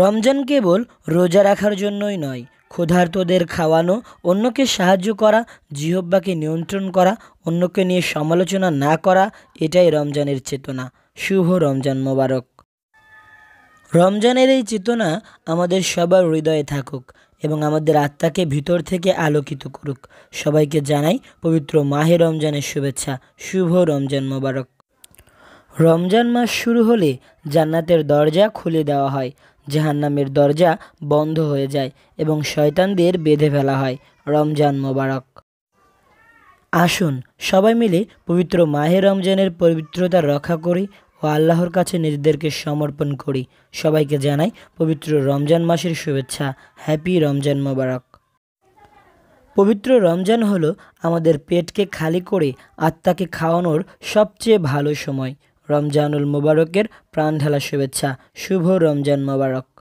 রমজান কেবল রোজা রাখার জন্যই নয় ক্ষুধার্তদের খাওয়ানো অন্যকে সাহায্য করা জিহব্বাকে নিয়ন্ত্রণ করা অন্যকে নিয়ে সমালোচনা না করা এটাই রমজানের চেতনা শুভ রমজান মোবারক রমজানের এই চেতনা আমাদের সবার হৃদয়ে থাকুক এবং আমাদের আত্মাকে ভিতর থেকে আলোকিত করুক সবাইকে জানাই পবিত্র মাহে রমজানের শুভেচ্ছা শুভ রমজান মোবারক রমজান মাস শুরু হলে জান্নাতের দরজা খুলে দেওয়া হয় জাহান্নামের দরজা বন্ধ হয়ে যায় এবং শয়তানদের বেঁধে ফেলা হয় রমজান মোবারক আসুন সবাই মিলে পবিত্র মাহে রমজানের পবিত্রতা রক্ষা করি ও আল্লাহর কাছে নিজেদেরকে সমর্পণ করি সবাইকে জানাই পবিত্র রমজান মাসের শুভেচ্ছা হ্যাপি রমজান মোবারক পবিত্র রমজান হলো আমাদের পেটকে খালি করে আত্মাকে খাওয়ানোর সবচেয়ে ভালো সময় রমজানুল মোবারকের প্রাণ ঢালা শুভেচ্ছা শুভ রমজান মোবারক